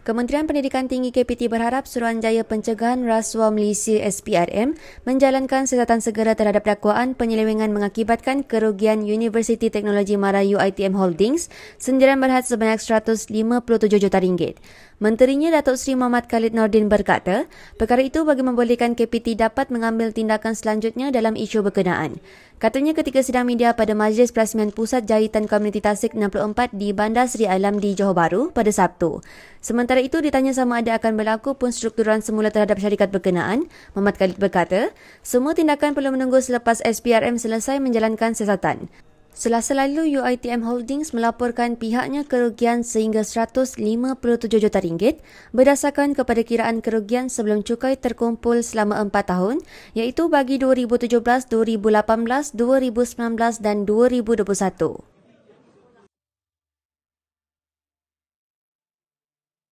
Kementerian Pendidikan Tinggi KPT berharap Suruhanjaya Pencegahan Rasuah Malaysia SPRM menjalankan siasatan segera terhadap dakwaan penyelewengan mengakibatkan kerugian University Teknologi Marayu (Uitm Holdings sendirian berhad sebanyak 157 juta ringgit. Menterinya Datuk Seri Muhammad Khalid Nordin berkata, perkara itu bagi membolehkan KPT dapat mengambil tindakan selanjutnya dalam isu berkenaan. Katanya ketika sidang media pada Majlis Plasmen Pusat Jahitan Komuniti Tasik 64 di Bandar Seri Alam di Johor Bahru pada Sabtu. Sementara itu ditanya sama ada akan berlaku pun strukturan semula terhadap syarikat berkenaan, Mohd Khalid berkata, semua tindakan perlu menunggu selepas SPRM selesai menjalankan siasatan. Selasa lalu, UITM Holdings melaporkan pihaknya kerugian sehingga 157 juta ringgit berdasarkan kepada kiraan kerugian sebelum cukai terkumpul selama 4 tahun iaitu bagi 2017, 2018, 2019 dan 2021.